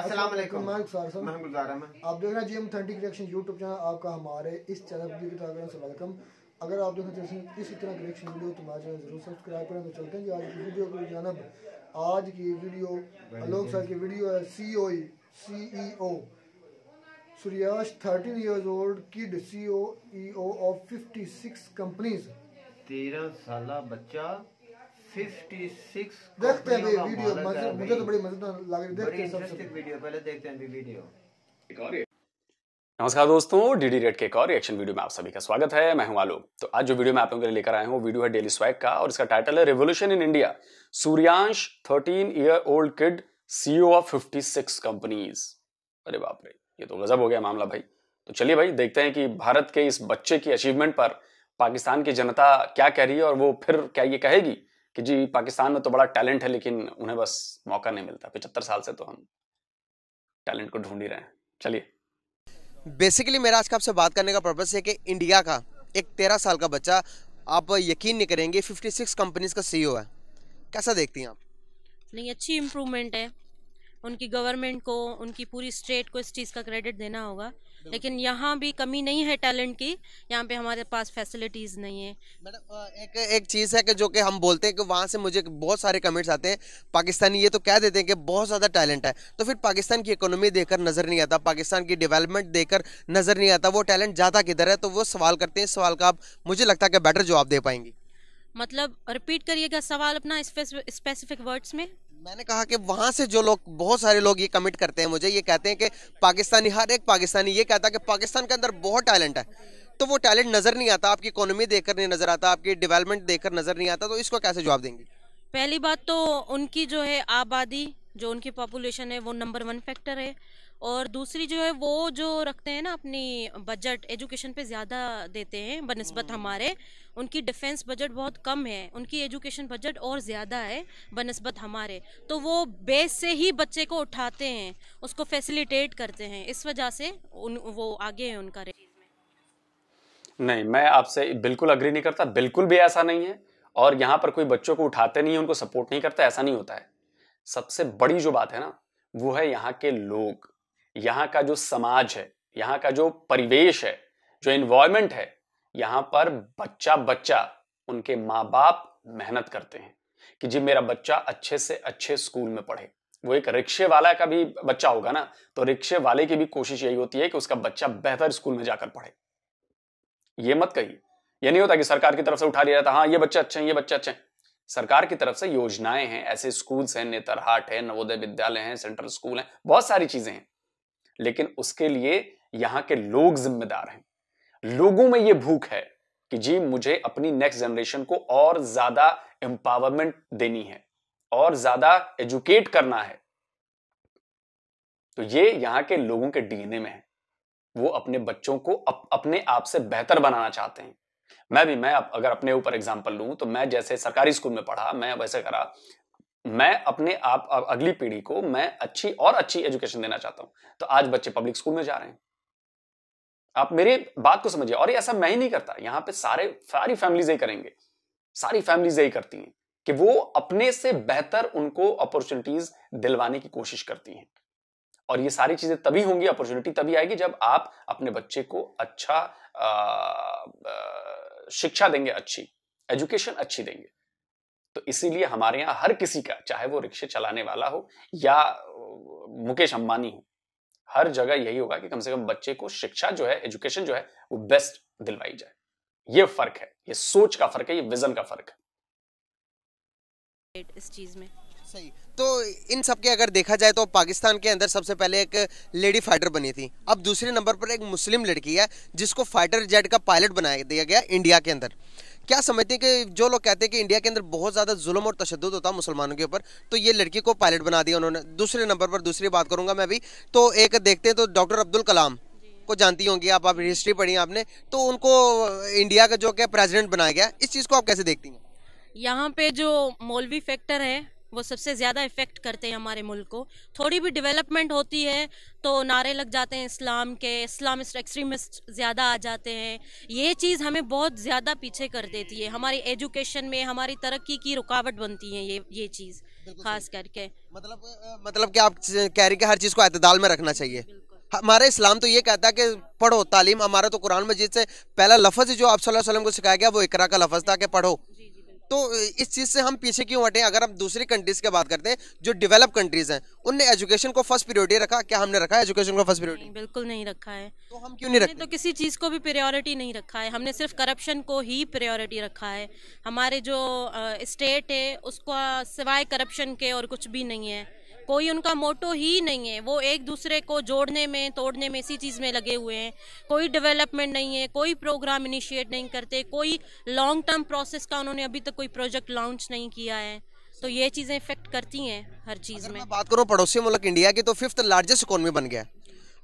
आप देख रहे हैं जी कलेक्शन यूट्यूब चैनल आपका हमारे इस चैनल तो अगर आप देखना चाहते हैं इसी तरह कलेक्शन वीडियो तो हमारे चैनल जरूर सब्सक्राइब करें तो चलते हैं जी आज की वीडियो की जानब आज की वीडियो सर की वीडियो है C O C E O Suryansh thirteen years old kid C O E O of fifty six companies तेरह साल बच्चा 56 देखते हैं वीडियो मजे मुझे तो बड़ी मजेदार लग रही देखते हैं सबसे वीडियो पहले देखते हैं वीडियो एक और नमस्कार दोस्तों डीडी रेड के एक और रिएक्शन वीडियो में आप सभी का स्वागत है मैं हूं आलोक तो आज जो वीडियो मैं आप लोगों के लिए लेकर आया हूं वीडियो है डेली स्वैग का और इसका टाइटल है revolution in India Suryansh 13 year old kid CEO of 56 companies अरे बाप रे ये तो गजब हो गया मामला भाई तो चलिए भाई देखते हैं कि भारत के इस बच्चे की अचीवमेंट पर पाकिस्तान की जनता क्या कह रही है और वो फिर क्या ये कहेगी कि जी पाकिस्तान में तो बड़ा टैलेंट है लेकिन उन्हें बस मौका नहीं मिलता पिछहत्तर साल से तो हम टैलेंट को ढूंढ ही रहे हैं चलिए बेसिकली मेरा आज का आपसे बात करने का पर्पज़ है कि इंडिया का एक तेरह साल का बच्चा आप यकीन नहीं करेंगे फिफ्टी सिक्स कंपनीज का सी e है कैसा देखती हैं आप नहीं अच्छी इम्प्रूवमेंट है उनकी गवर्नमेंट को उनकी पूरी स्टेट को इस चीज़ का क्रेडिट देना होगा लेकिन यहाँ भी कमी नहीं है टैलेंट की यहाँ पे हमारे पास फैसिलिटीज नहीं है मैडम एक एक चीज़ है कि जो कि हम बोलते हैं कि वहाँ से मुझे बहुत सारे कमेंट्स आते हैं पाकिस्तानी ये तो कह देते हैं कि बहुत ज़्यादा टैलेंट है तो फिर पाकिस्तान की इकोनॉमी देखकर नज़र नहीं आता पाकिस्तान की डेवलपमेंट देखकर नज़र नहीं आता वो टैलेंट ज़्यादा किधर है तो वो सवाल करते हैं इस सवाल का आप मुझे लगता है कि बेटर जवाब दे पाएंगी मतलब रिपीट करिएगा सवाल अपना स्पेसिफिक वर्ड्स में मैंने कहा कि वहाँ से जो लोग बहुत सारे लोग ये कमिट करते हैं मुझे ये कहते हैं कि पाकिस्तानी हर एक पाकिस्तानी ये कहता है कि पाकिस्तान के अंदर बहुत टैलेंट है तो वो टैलेंट नज़र नहीं आता आपकी इकोनॉमी देखकर नहीं नज़र आता आपकी डेवलपमेंट देखकर नज़र नहीं आता तो इसको कैसे जवाब देंगे पहली बात तो उनकी जो है आबादी जो उनकी पॉपुलेशन है वो नंबर वन फैक्टर है और दूसरी जो है वो जो रखते हैं ना अपनी बजट एजुकेशन पे ज़्यादा देते हैं बनस्बत हम्म। हमारे उनकी डिफेंस बजट बहुत कम है उनकी एजुकेशन बजट और ज़्यादा है बनस्बत हमारे तो वो बेस से ही बच्चे को उठाते हैं उसको फैसिलिटेट करते हैं इस वजह से उन वो आगे है उनका रेट नहीं मैं आपसे बिल्कुल अग्री नहीं करता बिल्कुल भी ऐसा नहीं है और यहाँ पर कोई बच्चों को उठाते नहीं है उनको सपोर्ट नहीं करता ऐसा नहीं होता है सबसे बड़ी जो बात है ना वो है यहाँ के लोग यहाँ का जो समाज है यहाँ का जो परिवेश है जो इन्वायरमेंट है यहाँ पर बच्चा बच्चा उनके माँ बाप मेहनत करते हैं कि जी मेरा बच्चा अच्छे से अच्छे स्कूल में पढ़े वो एक रिक्शे वाला का भी बच्चा होगा ना तो रिक्शे वाले की भी कोशिश यही होती है कि उसका बच्चा बेहतर स्कूल में जाकर पढ़े ये मत कहिए ये नहीं होता कि सरकार की तरफ से उठा लिया जाता हाँ ये बच्चा अच्छे हैं ये बच्चा अच्छे हैं सरकार की तरफ से योजनाएं हैं ऐसे स्कूल्स हैं नेतरहाट है नवोदय विद्यालय हैं सेंट्रल स्कूल हैं बहुत सारी चीजें हैं लेकिन उसके लिए यहां के लोग जिम्मेदार हैं लोगों में यह भूख है कि जी मुझे अपनी नेक्स्ट जनरेशन को और ज्यादा एम्पावरमेंट देनी है और ज्यादा एजुकेट करना है तो ये यहाँ के लोगों के डीएनए में है वो अपने बच्चों को अप, अपने आप से बेहतर बनाना चाहते हैं मैं भी मैं अगर अपने ऊपर एग्जाम्पल लू तो मैं जैसे सरकारी स्कूल में पढ़ा मैं वैसे करा मैं अपने आप अगली पीढ़ी को मैं अच्छी और अच्छी एजुकेशन देना चाहता हूं तो आज बच्चे पब्लिक स्कूल में जा रहे हैं आप मेरे बात को समझिए और ये ऐसा मैं ही नहीं करता यहाँ पे सारे सारी फैमिलीज यही करेंगे सारी फैमिलीज यही करती हैं कि वो अपने से बेहतर उनको अपॉर्चुनिटीज दिलवाने की कोशिश करती हैं और ये सारी चीजें तभी होंगी अपॉर्चुनिटी तभी आएगी जब आप अपने बच्चे को अच्छा आ, आ, शिक्षा देंगे अच्छी एजुकेशन अच्छी देंगे तो इसीलिए हमारे यहाँ हर किसी का चाहे वो रिक्शे चलाने वाला हो या मुकेश अंबानी हो हर जगह यही होगा कि कम से कम बच्चे को शिक्षा जो है एजुकेशन जो है वो बेस्ट दिलवाई जाए ये फर्क है ये सोच का फर्क है ये विजन का फर्क है इस चीज में सही तो इन सब के अगर देखा जाए तो पाकिस्तान के अंदर सबसे पहले एक लेडी फाइटर बनी थी अब दूसरे नंबर पर एक मुस्लिम लड़की है जिसको फाइटर जेट का पायलट बनाया दिया गया इंडिया के अंदर क्या समझते हैं कि जो लोग कहते हैं कि इंडिया के अंदर बहुत ज़्यादा जुल्म और तशद होता है मुसलमानों के ऊपर तो ये लड़की को पायलट बना दिया उन्होंने दूसरे नंबर पर दूसरी बात करूँगा मैं अभी तो एक देखते हैं तो डॉक्टर अब्दुल कलाम को जानती होंगी आप आप हिस्ट्री पढ़ी आपने तो उनको इंडिया का जो क्या प्रेसिडेंट बनाया गया इस चीज़ को आप कैसे देखती हैं यहाँ पे जो मौलवी फैक्टर है वो सबसे ज़्यादा इफ़ेक्ट करते हैं हमारे मुल्क को थोड़ी भी डेवलपमेंट होती है तो नारे लग जाते हैं इस्लाम के इस्लामिस्ट एक्सट्रीमिस्ट ज़्यादा आ जाते हैं ये चीज़ हमें बहुत ज़्यादा पीछे कर देती है हमारी एजुकेशन में हमारी तरक्की की रुकावट बनती है ये ये चीज़ खास करके मतलब मतलब कि आप कह रही कि हर चीज़ को अतदाल में रखना चाहिए हमारे इस्लाम तो ये कहता है कि पढ़ो तालीम हमारा तो कुरान मजीद से पहला लफज जो आप सल्लल्लाहु अलैहि वसल्लम को सिखाया गया वो इकरा का लफज था कि पढ़ो तो इस चीज़ से हम पीछे क्यों हटें अगर हम दूसरी कंट्रीज़ की बात करते हैं जो डेवलप कंट्रीज़ हैं उनने एजुकेशन को फर्स्ट प्रियोरिटी रखा क्या हमने रखा है एजुकेशन को फर्स्ट प्रियोरिटी बिल्कुल नहीं रखा है तो हम क्यों नहीं रखते तो किसी चीज़ को भी प्रियोरिटी नहीं रखा है हमने सिर्फ करप्शन को ही प्रियोरिटी रखा है हमारे जो स्टेट है उसका सिवाय करप्शन के और कुछ भी नहीं है कोई उनका मोटो ही नहीं है वो एक दूसरे को जोड़ने में तोड़ने में इसी चीज़ में लगे हुए हैं कोई डेवलपमेंट नहीं है कोई प्रोग्राम इनिशिएट नहीं करते कोई लॉन्ग टर्म प्रोसेस का उन्होंने अभी तक कोई प्रोजेक्ट लॉन्च नहीं किया है तो ये चीज़ें इफेक्ट करती हैं हर चीज़ में बात करूँ पड़ोसी मुल्क इंडिया की तो फिफ्थ लार्जेस्ट इकोनॉमी बन गया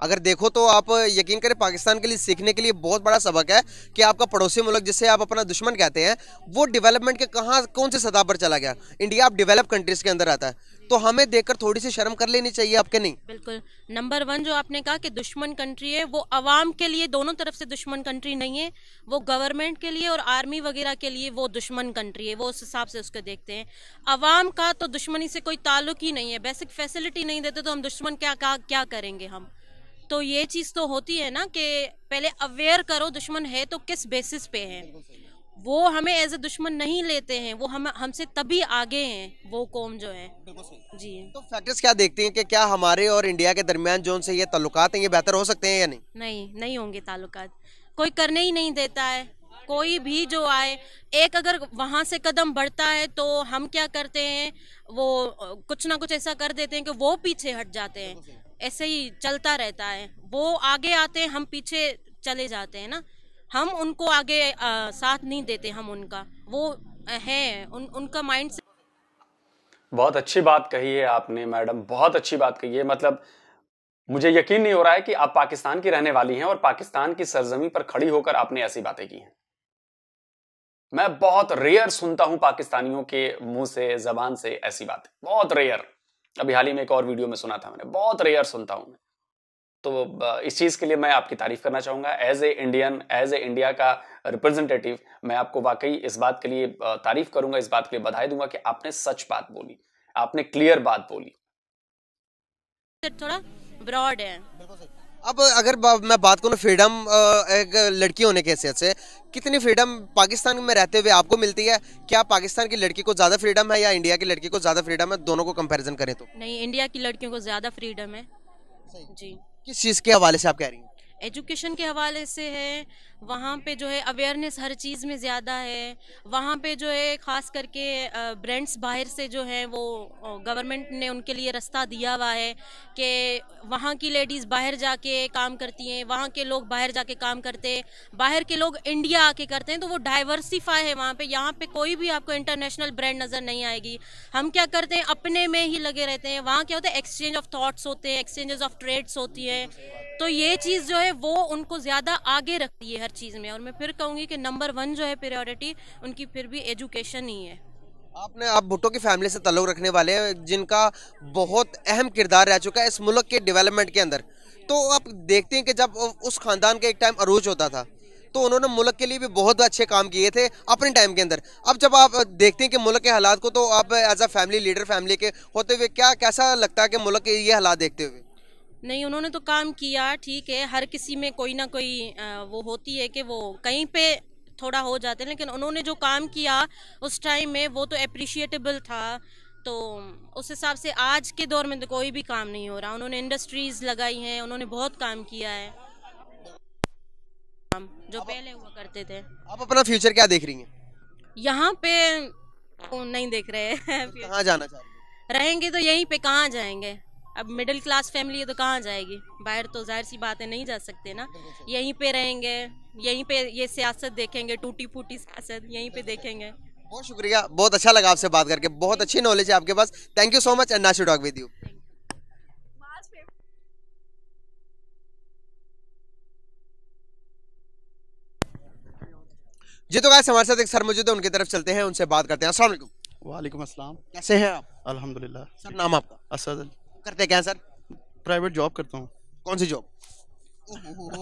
अगर देखो तो आप यकीन करें पाकिस्तान के लिए सीखने के लिए बहुत बड़ा सबक है कि आपका पड़ोसी मुल्क जिसे आप अपना दुश्मन कहते हैं वो डेवलपमेंट के कहाँ कौन से सतह पर चला गया इंडिया आप डेवलप कंट्रीज़ के अंदर आता है तो हमें देखकर थोड़ी सी शर्म कर लेनी चाहिए आपके नहीं बिल्कुल नंबर वन जो आपने कहा कि दुश्मन कंट्री है वो आवाम के लिए दोनों तरफ से दुश्मन कंट्री नहीं है वो गवर्नमेंट के लिए और आर्मी वगैरह के लिए वो दुश्मन कंट्री है वो उस हिसाब से उसको देखते हैं अवाम का तो दुश्मनी से कोई ताल्लुक ही नहीं है बेसिक फैसिलिटी नहीं देते तो हम दुश्मन क्या क्या, क्या करेंगे हम तो ये चीज़ तो होती है ना कि पहले अवेयर करो दुश्मन है तो किस बेसिस पे है वो हमें एज ए दुश्मन नहीं लेते हैं वो हम हमसे तभी आगे हैं वो कौम जो है जी तो फैक्टर्स क्या देखते हैं कि क्या हमारे और इंडिया के दरमियान जो उनसे ये ताल्लुकात हैं ये बेहतर हो सकते हैं या नहीं नहीं नहीं होंगे ताल्लुकात कोई करने ही नहीं देता है कोई भी जो आए एक अगर वहाँ से कदम बढ़ता है तो हम क्या करते हैं वो कुछ ना कुछ ऐसा कर देते हैं कि वो पीछे हट जाते हैं ऐसे ही चलता रहता है वो आगे आते हैं हम पीछे चले जाते हैं ना हम उनको आगे आ, साथ नहीं देते हम उनका वो है उन, उनका माइंड बहुत अच्छी बात कही है आपने मैडम बहुत अच्छी बात कही है मतलब मुझे यकीन नहीं हो रहा है कि आप पाकिस्तान की रहने वाली हैं और पाकिस्तान की सरजमी पर खड़ी होकर आपने ऐसी बातें की हैं मैं बहुत रेयर सुनता हूं पाकिस्तानियों के मुंह से जबान से ऐसी बातें बहुत रेयर अभी हाल ही में एक और वीडियो में सुना था मैंने बहुत रेयर सुनता हूं मैं तो इस चीज़ के लिए मैं आपकी तारीफ करना चाहूंगा as a Indian as a India का रिप्रेजेंटेटिव मैं आपको वाकई इस बात के लिए तारीफ करूंगा इस बात के लिए बधाई दूंगा कि आपने सच बात बोली आपने क्लियर बात बोली थोड़ा ब्रॉड है अब अगर मैं बात करूँ फ्रीडम एक लड़की होने के हैसियत से कितनी फ्रीडम पाकिस्तान में रहते हुए आपको मिलती है क्या पाकिस्तान की लड़की को ज़्यादा फ्रीडम है या इंडिया की लड़की को ज़्यादा फ्रीडम है दोनों को कंपैरिजन करें तो नहीं इंडिया की लड़कियों को ज़्यादा फ्रीडम है जी किस चीज़ के हवाले से आप कह रही हैं एजुकेशन के हवाले से है वहाँ पे जो है अवेयरनेस हर चीज़ में ज़्यादा है वहाँ पे जो है ख़ास करके ब्रांड्स बाहर से जो है वो गवर्नमेंट ने उनके लिए रास्ता दिया हुआ है कि वहाँ की लेडीज़ बाहर जाके काम करती हैं वहाँ के लोग बाहर जाके काम करते हैं बाहर के लोग इंडिया आके करते हैं तो वो डाइवर्सिफाई है वहाँ पर यहाँ पर कोई भी आपको इंटरनेशनल ब्रांड नज़र नहीं आएगी हम क्या करते हैं अपने में ही लगे रहते हैं वहाँ क्या होता है एक्सचेंज ऑफ थाट्स होते हैं एक्सचेंजेस ऑफ ट्रेड्स होती हैं तो ये चीज़ जो है है वो उनको ज़्यादा आगे रखती है हर चीज़ में और मैं फिर कहूंगी कि नंबर वन जो है प्रायोरिटी उनकी फिर भी एजुकेशन ही है आपने आप भुट्टो की फैमिली से तल्लुक़ रखने वाले हैं जिनका बहुत अहम किरदार रह चुका है इस मुल्क के डेवलपमेंट के अंदर तो आप देखते हैं कि जब उस खानदान का एक टाइम अरूज होता था तो उन्होंने मुल्क के लिए भी बहुत अच्छे काम किए थे अपने टाइम के अंदर अब जब आप देखते हैं कि मुल्क के हालात को तो आप as a family leader family के होते हुए क्या कैसा लगता है कि मुल्क के ये हालात देखते हुए नहीं उन्होंने तो काम किया ठीक है हर किसी में कोई ना कोई वो होती है कि वो कहीं पे थोड़ा हो जाते हैं लेकिन उन्होंने जो काम किया उस टाइम में वो तो अप्रिशिएटेबल था तो उस हिसाब से आज के दौर में तो कोई भी काम नहीं हो रहा उन्होंने इंडस्ट्रीज लगाई हैं उन्होंने बहुत काम किया है जो पहले हुआ करते थे आप अपना फ्यूचर क्या देख रही हैं यहाँ पे नहीं देख रहे हैं कहाँ जाना रहेंगे तो यहीं पे कहाँ जाएंगे अब मिडिल क्लास फैमिली है तो कहाँ जाएगी बाहर तो जाहिर सी बात है नहीं जा सकते ना यहीं पे रहेंगे यहीं पे ये सियासत देखेंगे टूटी फूटी सियासत यहीं पे देखेंगे बहुत शुक्रिया बहुत अच्छा लगा आपसे बात करके बहुत अच्छी नॉलेज है आपके पास thank you so much and nice talk with you जी तो गाइस हमारे साथ एक सर मौजूद है उनकी तरफ चलते हैं उनसे बात करते हैं अस्सलाम वालेकुम अस्सलाम कैसे हैं आप अल्हम्दुलिल्लाह सर नाम आपका असद अली करते क्या सर प्राइवेट जॉब करता हूँ कौन सी जॉब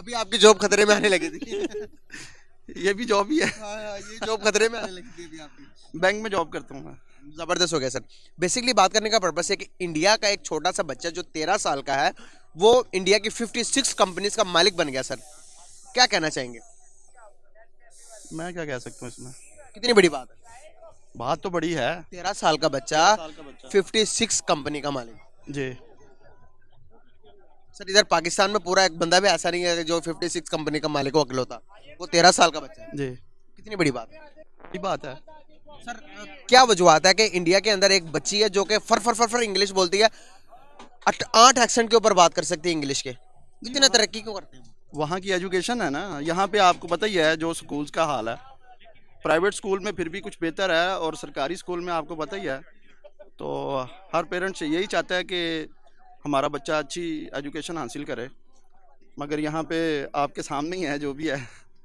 अभी आपकी जॉब खतरे में आने लगी थी ये भी जॉब ही है हाँ, हाँ, ये जॉब खतरे में आने लगी थी आपकी बैंक में जॉब करता हूँ मैं ज़बरदस्त हो गया सर बेसिकली बात करने का पर्पस है कि इंडिया का एक छोटा सा बच्चा जो तेरह साल का है वो इंडिया की फिफ्टी सिक्स कंपनीज का मालिक बन गया सर क्या कहना चाहेंगे मैं क्या कह सकता हूँ इसमें कितनी बड़ी बात है बात तो बड़ी है तेरह साल का बच्चा फिफ्टी सिक्स कंपनी का मालिक जी सर इधर पाकिस्तान में पूरा एक बंदा भी ऐसा नहीं है जो फिफ्टी सिक्स कंपनी का मालिक हो अकलौता वो तेरह साल का बच्चा जी कितनी बड़ी बात है बात है सर क्या वजुआत है कि इंडिया के अंदर एक बच्ची है जो कि फर फर फर फर इंग्लिश बोलती है आठ एक्सेंट के ऊपर बात कर सकती है इंग्लिश के इतना तरक्की क्यों करते हैं वहाँ की एजुकेशन है ना यहाँ पे आपको पता ही है जो स्कूल्स का हाल है प्राइवेट स्कूल में फिर भी कुछ बेहतर है और सरकारी स्कूल में आपको पता ही है तो हर पेरेंट्स यही चाहता है कि हमारा बच्चा अच्छी एजुकेशन हासिल करे मगर यहाँ पे आपके सामने ही है जो भी है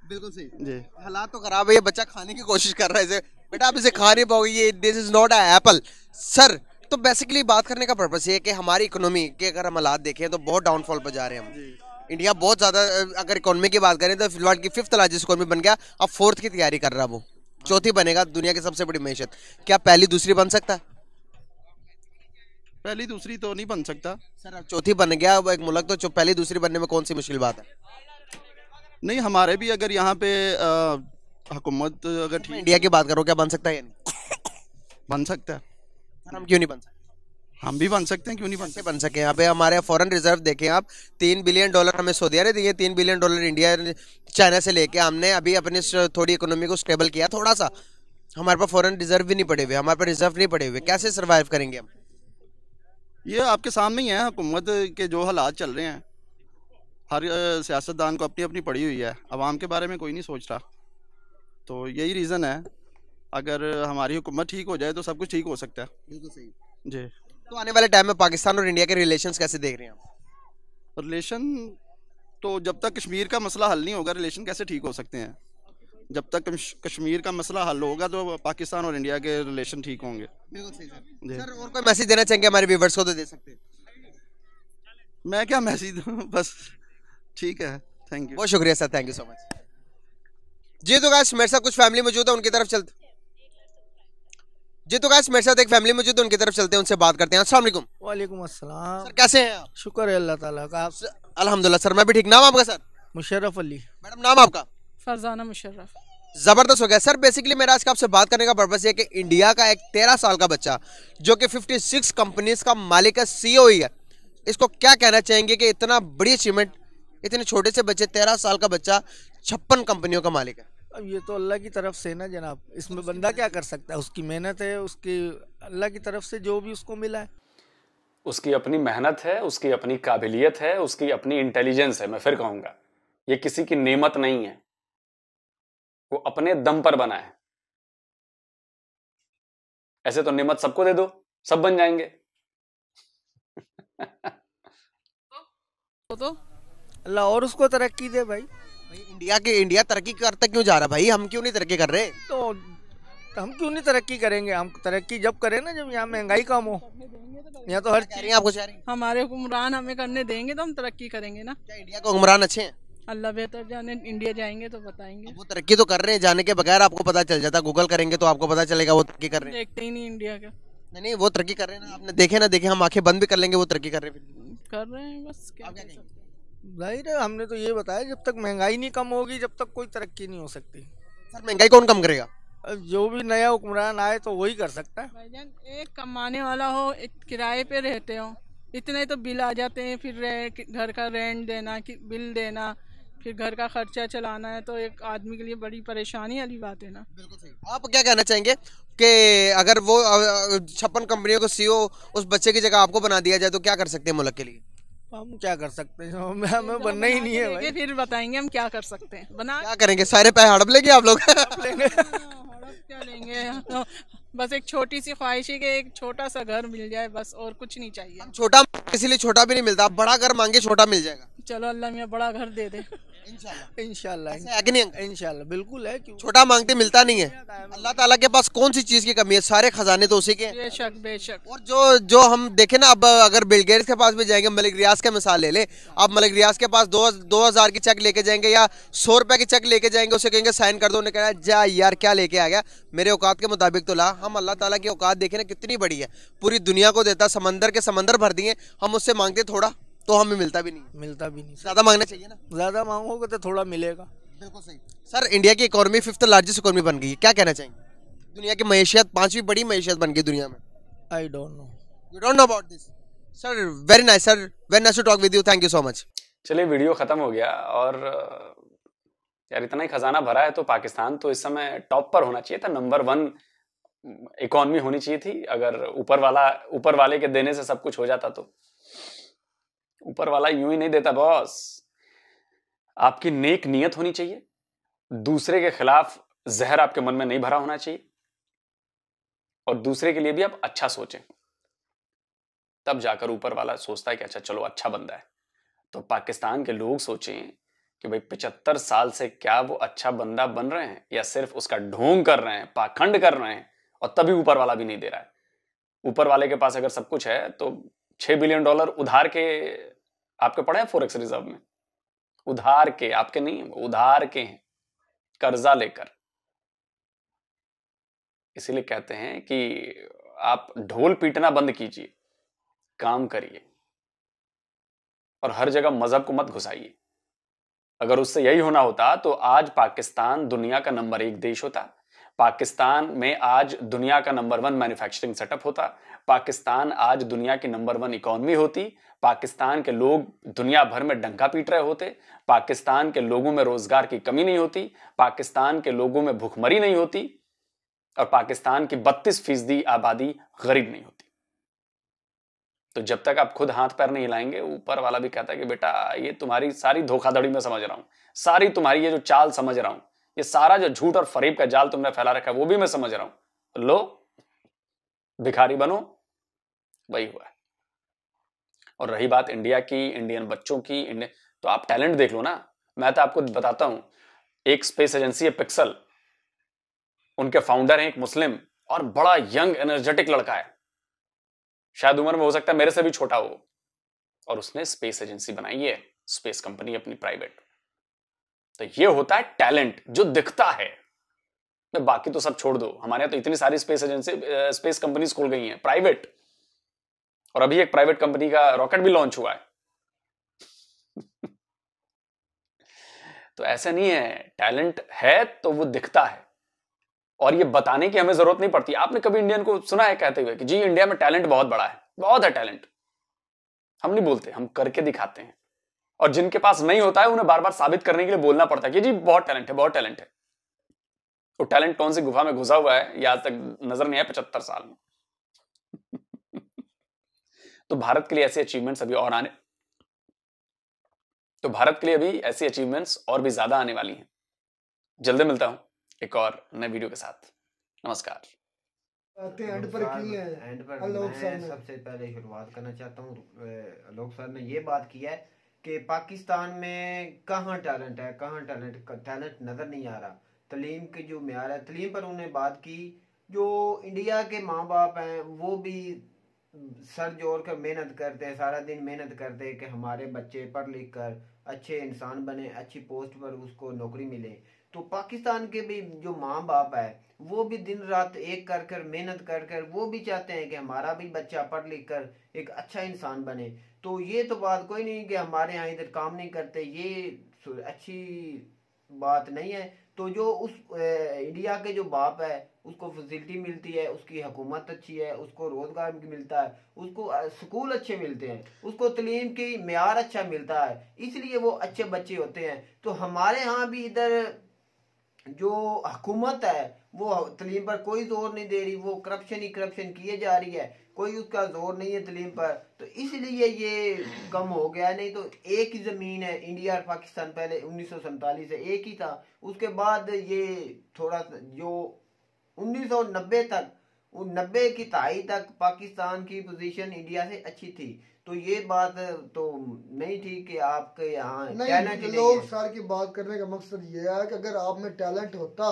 बिल्कुल सही जी हालात तो ख़राब है ये बच्चा खाने की कोशिश कर रहा है इसे बेटा आप इसे खा नहीं पाओगे ये this is not apple sir तो बेसिकली बात करने का पर्पज़ ये है कि हमारी इकोनॉमी के अगर हम हालात देखें तो बहुत डाउनफॉल पर जा रहे हैं हम इंडिया बहुत ज़्यादा अगर इकोनॉमी की बात करें तो वर्ल्ड की फिफ्थ लार्जेस्ट इकोनॉमी बन गया अब फोर्थ की तैयारी कर रहा वो चौथी बनेगा दुनिया की सबसे बड़ी मैशत क्या पहली दूसरी बन सकता है पहली दूसरी तो नहीं बन सकता सर अब चौथी बन गया अब एक मुल्क तो पहली दूसरी बनने में कौन सी मुश्किल बात है नहीं हमारे भी अगर यहाँ पे हुकूमत अगर इंडिया की बात करो क्या बन सकता है बन सकता है हम क्यों नहीं बन सकता हम भी बन सकते हैं क्यों नहीं बन सकते बन सके यहाँ पे हमारे फॉरेन रिजर्व देखें आप तीन बिलियन डॉलर हमें सऊदी अरब दिए तीन बिलियन डॉलर इंडिया चाइना से लेके हमने अभी अपने थोड़ी इकोनॉमी को स्टेबल किया थोड़ा सा हमारे पास फॉरेन रिजर्व भी नहीं पड़े हुए हमारे पास रिजर्व नहीं पड़े हुए कैसे सर्वाइव करेंगे हम ये आपके सामने ही है हुकूमत के जो हालात चल रहे हैं हर सियासतदान को अपनी अपनी पड़ी हुई है आवाम के बारे में कोई नहीं सोच रहा तो यही रीज़न है अगर हमारी हुकूमत ठीक हो जाए तो सब कुछ ठीक हो सकता है बिल्कुल सही जी तो आने वाले टाइम में पाकिस्तान और इंडिया के रिलेशन कैसे देख रहे हैं आप रिलेशन तो जब तक कश्मीर का मसला हल नहीं होगा रिलेशन कैसे ठीक हो सकते हैं जब तक कश्मीर का मसला हल होगा तो पाकिस्तान और इंडिया के रिलेशन ठीक होंगे बिल्कुल सही सर और कोई मैसेज देना चाहेंगे हमारे व्यूवर्स को तो दे सकते हैं मैं क्या मैसेज दूँ बस ठीक है थैंक यू बहुत शुक्रिया sir thank you so much जी तो गाइस मेरे साथ कुछ फैमिली मौजूद है उनकी तरफ चलते जी तो गाइस मेरे साथ एक फैमिली मौजूद है उनकी तरफ चलते हैं उनसे बात करते हैं अस्सलाम वालेकुम वालेकुम अस्सलाम सर कैसे हैं आप शुक्र है अल्लाह ताला का आप अल्हम्दुलिल्लाह सर मैं भी ठीक नाम आपका सर मुशर्रफ अली मैडम नाम आपका फरजाना मुशर्रफ ज़बरदस्त हो गया सर बेसिकली मेरा आज आपसे बात करने का पर्पज़ ये कि इंडिया का एक तेरह साल का बच्चा जो कि फिफ्टी सिक्स कंपनीज का मालिक है सी e ओ है इसको क्या कहना चाहेंगे कि इतना बड़ी अचीवमेंट इतने छोटे से बच्चे तेरह साल का बच्चा छप्पन कंपनियों का मालिक है अब ये तो अल्लाह की तरफ से ना जनाब इसमें बंदा क्या कर सकता है उसकी मेहनत है उसकी अल्लाह की तरफ से जो भी उसको मिला है उसकी अपनी मेहनत है उसकी अपनी काबिलियत है उसकी अपनी इंटेलिजेंस है मैं फिर कहूंगा ये किसी की नेमत नहीं है वो अपने दम पर बना है ऐसे तो नेमत सबको दे दो सब बन जाएंगे तो, तो? अल्लाह और उसको तरक्की दे भाई इंडिया के इंडिया तरक्की करता क्यों जा रहा भाई हम क्यों नहीं तरक्की कर रहे तो हम क्यों नहीं तरक्की करेंगे हम तरक्की जब करें ना जब यहाँ महंगाई कम हो यहाँ तो हर चीज आपको हमारे हुक्मरान हमें करने देंगे तो हम तरक्की करेंगे ना इंडिया के हुक्मरान अच्छे हैं अल्लाह बेहतर जाने इंडिया जाएंगे तो बताएंगे वो तरक्की तो कर रहे हैं जाने के बगैर आपको पता चल जाता गूगल करेंगे तो आपको पता चलेगा वो तरक्की कर रहे हैं देखते ही नहीं इंडिया का नहीं नहीं वो तरक्की कर रहे हैं ना आपने देखे ना देखे हम आंखें बंद भी कर लेंगे वो तरक्की कर रहे हैं कर रहे हैं बस क्या नहीं है हमने तो ये बताया जब तक महंगाई नहीं कम होगी जब तक कोई तरक्की नहीं हो सकती सर महंगाई कौन कम करेगा जो भी नया हुक्मरान आए तो वही कर सकता है भाईजान एक कमाने वाला हो एक किराए पे रहते हो इतने तो बिल आ जाते हैं फिर घर का रेंट देना कि बिल देना फिर घर का खर्चा चलाना है तो एक आदमी के लिए बड़ी परेशानी वाली बात है ना बिल्कुल सही आप क्या कहना चाहेंगे कि अगर वो छप्पन कंपनियों को सीईओ e उस बच्चे की जगह आपको बना दिया जाए तो क्या कर सकते हैं मुल्क के लिए हम क्या कर सकते हैं हमें बनना ही नहीं है भाई फिर बताएंगे हम क्या कर सकते हैं बना क्या करेंगे सारे पैर हड़प लेंगे आप लोग हाँ, लेंगे लेंगे हाँ, बस एक छोटी सी ख्वाहिश है कि एक छोटा सा घर मिल जाए बस और कुछ नहीं चाहिए छोटा इसीलिए छोटा भी नहीं मिलता आप बड़ा घर मांगे छोटा मिल जाएगा चलो अल्लाह मियाँ बड़ा घर दे दे इनशाला बिल्कुल है छोटा मांगते मिलता नहीं है अल्लाह ताला के पास कौन सी चीज़ की कमी है सारे खजाने तो उसी के बेशक बेशक और जो जो हम देखे ना अब अगर बिलगेट्स के पास भी जाएंगे मलिक रियाज का मिसाल ले ले आप मलिक रियाज के पास दो हज़ार की चेक लेके जाएंगे या सौ रुपए की चेक लेके जाएंगे उसे कहेंगे साइन कर दो उन्हें कहा जा यार क्या लेके आ गया मेरे औकात के मुताबिक तो ला हम अल्लाह ताला की औकात देखे ना कितनी बड़ी है पूरी दुनिया को देता समंदर के समंदर भर दिए हम उससे मांगते थोड़ा तो हमें मिलता भी नहीं मिलता भी नहीं ज्यादा मांगना चाहिए ना ज्यादा मांगोगे तो थोड़ा मिलेगा बिल्कुल सही सर इंडिया की इकोनॉमी फिफ्थ लार्जेस्ट इकोनॉमी बन गई क्या कहना चाहेंगे दुनिया की मैशियत पांचवी बड़ी मैशियत बन गई दुनिया में I don't know you don't know about this sir very nice sir very nice to talk with you thank you so much चलिए वीडियो खत्म हो गया और यार इतना ही खजाना भरा है तो पाकिस्तान तो इस समय टॉप पर होना चाहिए था नंबर वन इकोनॉमी होनी चाहिए थी अगर ऊपर वाला ऊपर वाले के देने से सब कुछ हो जाता तो ऊपर वाला यूं ही नहीं देता बॉस आपकी नेक नीयत होनी चाहिए दूसरे के खिलाफ जहर आपके मन में नहीं भरा होना चाहिए और दूसरे के लिए भी आप अच्छा सोचें तब जाकर ऊपर वाला सोचता है कि अच्छा चलो अच्छा बंदा है तो पाकिस्तान के लोग सोचें कि भाई पिचहत्तर साल से क्या वो अच्छा बंदा बन रहे हैं या सिर्फ उसका ढोंग कर रहे हैं पाखंड कर रहे हैं और तभी ऊपर वाला भी नहीं दे रहा है ऊपर वाले के पास अगर सब कुछ है तो छह बिलियन डॉलर उधार के आपके पड़े हैं फोरेक्स रिजर्व में उधार के आपके नहीं है उधार के हैं कर्जा लेकर इसीलिए कहते हैं कि आप ढोल पीटना बंद कीजिए काम करिए और हर जगह मजहब को मत घुसाइए अगर उससे यही होना होता तो आज पाकिस्तान दुनिया का नंबर एक देश होता पाकिस्तान में आज दुनिया का नंबर वन मैन्युफैक्चरिंग सेटअप होता पाकिस्तान आज दुनिया की नंबर वन इकोनॉमी होती पाकिस्तान के लोग दुनिया भर में डंका पीट रहे होते पाकिस्तान के लोगों में रोजगार की कमी नहीं होती पाकिस्तान के लोगों में भूखमरी नहीं होती और पाकिस्तान की बत्तीस फीसदी आबादी गरीब नहीं होती तो जब तक आप खुद हाथ पैर नहीं हिलाएंगे ऊपर वाला भी कहता है कि बेटा ये तुम्हारी सारी धोखाधड़ी में समझ रहा हूं सारी तुम्हारी ये जो चाल समझ रहा हूं ये सारा जो झूठ और फरीब का जाल तुमने फैला रखा है वो भी मैं समझ रहा हूं लो भिखारी बनो वही हुआ और रही बात इंडिया की इंडियन बच्चों की इंडियन तो आप टैलेंट देख लो ना मैं तो आपको बताता हूं एक स्पेस एजेंसी है पिक्सल उनके फाउंडर हैं एक मुस्लिम और बड़ा यंग एनर्जेटिक लड़का है शायद उम्र में हो सकता है मेरे से भी छोटा हो और उसने स्पेस एजेंसी बनाई है स्पेस कंपनी अपनी प्राइवेट तो ये होता है टैलेंट जो दिखता है बाकी तो सब छोड़ दो हमारे यहाँ तो इतनी सारी स्पेस एजेंसी स्पेस कंपनीज खुल गई हैं प्राइवेट और अभी एक प्राइवेट कंपनी का रॉकेट भी लॉन्च हुआ है तो ऐसा नहीं है टैलेंट है तो वो दिखता है और ये बताने की हमें जरूरत नहीं पड़ती आपने कभी इंडियन को सुना है कहते हुए कि जी इंडिया में टैलेंट बहुत बड़ा है बहुत है टैलेंट हम नहीं बोलते हम करके दिखाते हैं और जिनके पास नहीं होता है उन्हें बार बार साबित करने के लिए बोलना पड़ता है कि जी बहुत टैलेंट है बहुत टैलेंट है वो तो टैलेंट कौन सी गुफा में घुसा हुआ है या आज तक नजर नहीं आया पचहत्तर साल में तो भारत के लिए ऐसे अचीवमेंट्स अभी और आने तो भारत के लिए अभी ऐसी अचीवमेंट्स और भी ज्यादा आने वाली हैं जल्दी मिलता हूं एक और नए वीडियो के साथ नमस्कार एंड पर सबसे पहले शुरुआत करना चाहता हूँ आलोक सर ने ये बात की है कि पाकिस्तान में कहाँ टैलेंट है कहाँ टैलेंट टैलेंट नज़र नहीं आ रहा तलीम के जो मैार है तलीम पर उन्होंने बात की जो इंडिया के माँ बाप हैं वो भी सर जोड़ कर मेहनत करते हैं सारा दिन मेहनत करते हैं कि हमारे बच्चे पढ़ लिख कर अच्छे इंसान बने अच्छी पोस्ट पर उसको नौकरी मिले तो पाकिस्तान के भी जो माँ बाप है वो भी दिन रात एक कर कर मेहनत कर कर वो भी चाहते हैं कि हमारा भी बच्चा पढ़ लिख कर एक अच्छा इंसान बने तो ये तो बात कोई नहीं कि हमारे यहाँ इधर काम नहीं करते ये अच्छी बात नहीं है तो जो उस इंडिया के जो बाप है उसको फैसिलिटी मिलती है उसकी हुकूमत अच्छी है उसको रोज़गार मिलता है उसको स्कूल अच्छे मिलते हैं उसको तलीम की मैार अच्छा मिलता है इसलिए वो अच्छे बच्चे होते हैं तो हमारे यहाँ भी इधर जो हकूमत है वो तलीम पर कोई जोर नहीं दे रही वो करप्शन ही करप्शन किए जा रही है कोई उसका जोर नहीं है तलीम पर तो इसलिए ये कम हो गया नहीं तो एक ही ज़मीन है इंडिया और पाकिस्तान पहले उन्नीस से एक ही था उसके बाद ये थोड़ा जो 1990 तक नब्बे की तहाई तक पाकिस्तान की पोजीशन इंडिया से अच्छी थी तो ये बात तो नहीं थी कि आपके यहाँ लोग सर की बात करने का मकसद ये है कि अगर आप में टैलेंट होता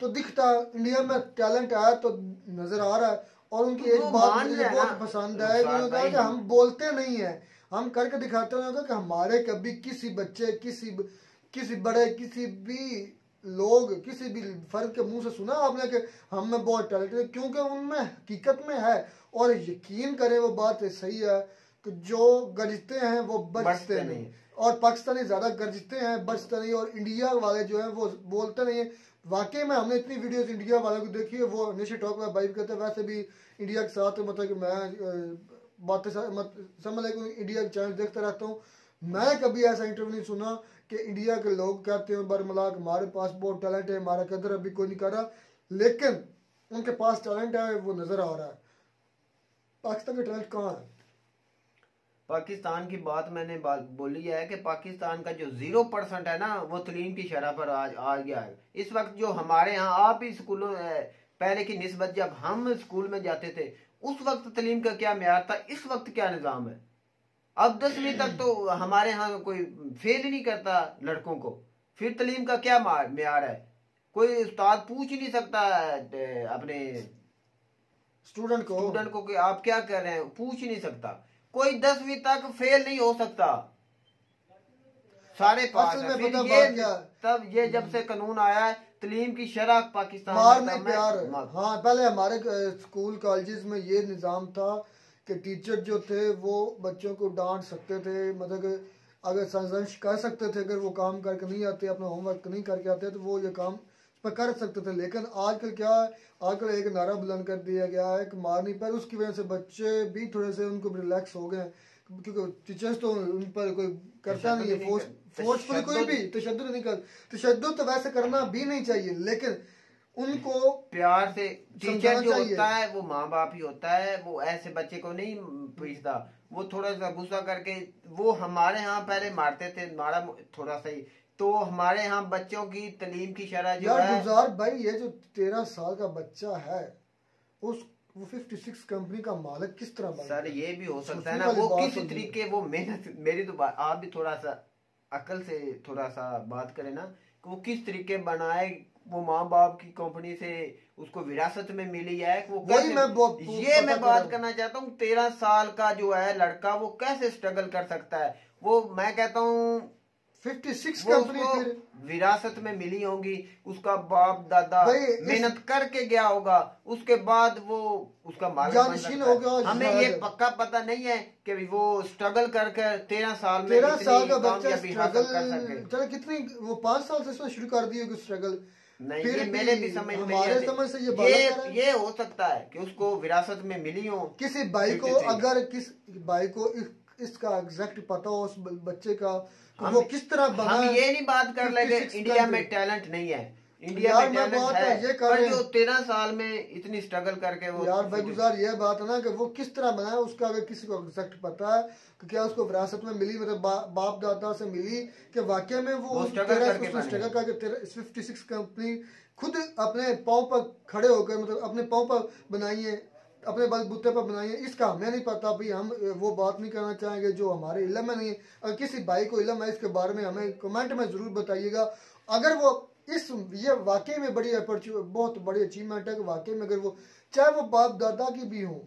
तो दिखता इंडिया में टैलेंट आया तो नजर आ रहा है और तो उनकी तो एक बात मुझे बहुत पसंद है उन्होंने कि हम बोलते नहीं है हम करके दिखाते हैं कि हमारे कभी किसी बच्चे किसी किसी बड़े किसी भी लोग किसी भी फर्द के मुंह से सुना आपने कि हम में बहुत टैलेंटेड है क्योंकि उनमें हकीकत में है और यकीन करें वो बात सही है कि जो गरजते हैं वो बचते नहीं।, नहीं और पाकिस्तानी ज़्यादा गरजते हैं बचते नहीं और इंडिया वाले जो है वो बोलते नहीं है वाकई में हमने इतनी वीडियोस इंडिया वालों को देखी है वो निशी टॉक में बाइक करते हैं वैसे भी इंडिया के साथ मतलब कि मैं बातें समझ लगे इंडिया के चैनल देखता रहता हूँ मैं कभी ऐसा इंटरव्यू नहीं सुना कि इंडिया के लोग कहते हैं बर मलाक हमारे पास बहुत टैलेंट है हमारा कदर अभी कोई नहीं कर रहा लेकिन उनके पास टैलेंट है वो नज़र आ रहा है पाकिस्तान का टैलेंट कहाँ है पाकिस्तान की बात मैंने बात बोली है कि पाकिस्तान का जो जीरो परसेंट है ना वो तलीम की शरह पर आज आ गया है इस वक्त जो हमारे यहाँ आप ही स्कूलों पहले की नस्बत जब हम स्कूल में जाते थे उस वक्त तलीम का क्या मैार था इस वक्त क्या निज़ाम है अब दसवीं तक तो हमारे यहाँ कोई फेल नहीं करता लड़कों को फिर तलीम का क्या मैार है कोई उस्ताद पूछ नहीं सकता अपने स्टूडेंट को स्टूडेंट को कि आप क्या कर रहे हैं पूछ नहीं सकता कोई दसवीं तक फेल नहीं हो सकता सारे पास में फिर ये तब ये जब से कानून आया है तलीम की शराह पाकिस्तान में प्यार हाँ पहले हमारे स्कूल कॉलेज में ये निज़ाम था कि टीचर जो थे वो बच्चों को डांट सकते थे मतलब अगर संघर्ष कर सकते थे अगर वो काम करके नहीं आते अपना होमवर्क नहीं करके आते तो वो ये काम पर कर सकते थे लेकिन आजकल क्या आजकल एक नारा बुलंद कर दिया गया है कि मारनी पर उसकी वजह से बच्चे भी थोड़े से उनको रिलैक्स हो गए क्योंकि टीचर्स तो उन पर कोई करता नहीं है फोर्सफुल कोई भी तशद नहीं कर तशद तो वैसे करना भी नहीं चाहिए लेकिन उनको प्यार से टीचर जो होता है वो माँ बाप ही होता है वो ऐसे बच्चे को नहीं पीसता वो थोड़ा सा गुस्सा करके वो हमारे यहाँ पहले मारते थे मारा थोड़ा सा ही तो हमारे यहाँ बच्चों की तलीम की शरह जो यार गुजार भाई ये जो तेरह साल का बच्चा है उस वो 56 कंपनी का मालिक किस तरह सर ये भी हो सकता है ना वो किस तरीके वो मेहनत मेरी तो आप भी थोड़ा सा अकल से थोड़ा सा बात करें ना वो किस तरीके बनाए वो माँ बाप की कंपनी से उसको विरासत में मिली है वो कैसे मैं ये मैं बात करना चाहता हूँ तेरह साल का जो है लड़का वो कैसे स्ट्रगल कर सकता है वो मैं कहता हूँ फिफ्टी सिक्स विरासत में मिली होंगी उसका बाप दादा मेहनत करके गया होगा उसके बाद वो उसका मालिक हो गया हमें ये पक्का पता नहीं है कि वो स्ट्रगल कर कर तेरह साल में तेरह साल का बच्चा स्ट्रगल कितनी वो पांच साल से उसने शुरू कर दी होगी स्ट्रगल नहीं ये मैंने भी समझ हमारे समझ से ये ये, ये हो सकता है कि उसको विरासत में मिली हो किसी भाई को अगर किस भाई को इसका एग्जैक्ट पता हो उस बच्चे का तो हम, वो किस तरह हम ये नहीं बात कर लेंगे इंडिया में टैलेंट नहीं है इंडिया में बात है ये पर जो तेरह साल में इतनी स्ट्रगल करके वो यार भाई गुजार ये बात है ना कि वो किस तरह बनाया उसका अगर किसी को एग्जैक्ट पता है कि क्या उसको विरासत में मिली मतलब बा, बाप दादा से मिली कि वाकई में वो, वो स्ट्रगल करके फिफ्टी सिक्स कंपनी खुद अपने पाँव पर खड़े होकर मतलब अपने पाँव पर बनाई है अपने बलबूते पर बनाइए इसका हमें नहीं पता भाई हम वो बात नहीं करना चाहेंगे जो हमारे इलम में नहीं है अगर किसी भाई को इलम है इसके बारे में हमें कमेंट में ज़रूर बताइएगा अगर वो इस ये वाकई में बड़ी अपॉर्चुन बहुत बड़ी अचीवमेंट है कि वाकई में अगर वो चाहे वो बाप दादा की भी हो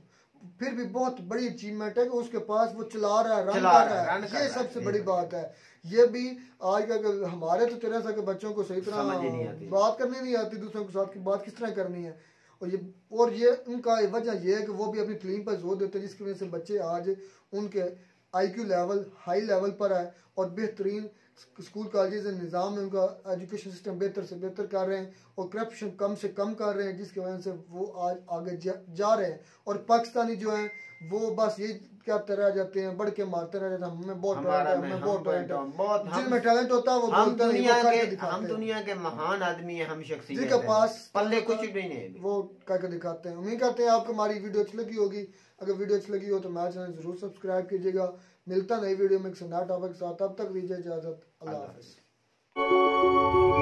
फिर भी बहुत बड़ी अचीवमेंट है कि उसके पास वो चला रहा है रन कर रहा है ये सबसे बड़ी बात है ये भी आज अगर हमारे तो तेरह सा के बच्चों को सही तरह बात करनी नहीं आती दूसरों के साथ की बात किस तरह करनी है और ये और ये उनका वजह यह है कि वो भी अपनी फिल्म पर जोर देते हैं जिसकी वजह से बच्चे आज उनके आईक्यू लेवल हाई लेवल पर है और बेहतरीन स्कूल कॉलेज निज़ाम में उनका एजुकेशन सिस्टम बेहतर से बेहतर कर रहे हैं और करप्शन कम से कम कर रहे हैं जिसकी वजह से वो आज आगे जा, जा रहे हैं और पाकिस्तानी जो है वो बस ये कहते रह जाते हैं बढ़ के मारते रह जाते हैं बहुत टैलेंट हमें बहुत टैलेंट जिनमें टैलेंट होता है वो हम दुनिया के महान आदमी है हम शख्सियत जिनके पास पल्ले कुछ भी नहीं वो करके दिखाते हैं उम्मीद करते हैं आपको हमारी वीडियो अच्छी लगी होगी अगर वीडियो अच्छी लगी हो तो मेरा चैनल जरूर सब्सक्राइब कीजिएगा मिलता नई वीडियो में एक सुनहरा टॉपिक साथ तब तक दीजिए इजाज़त अल्लाह हाफिज़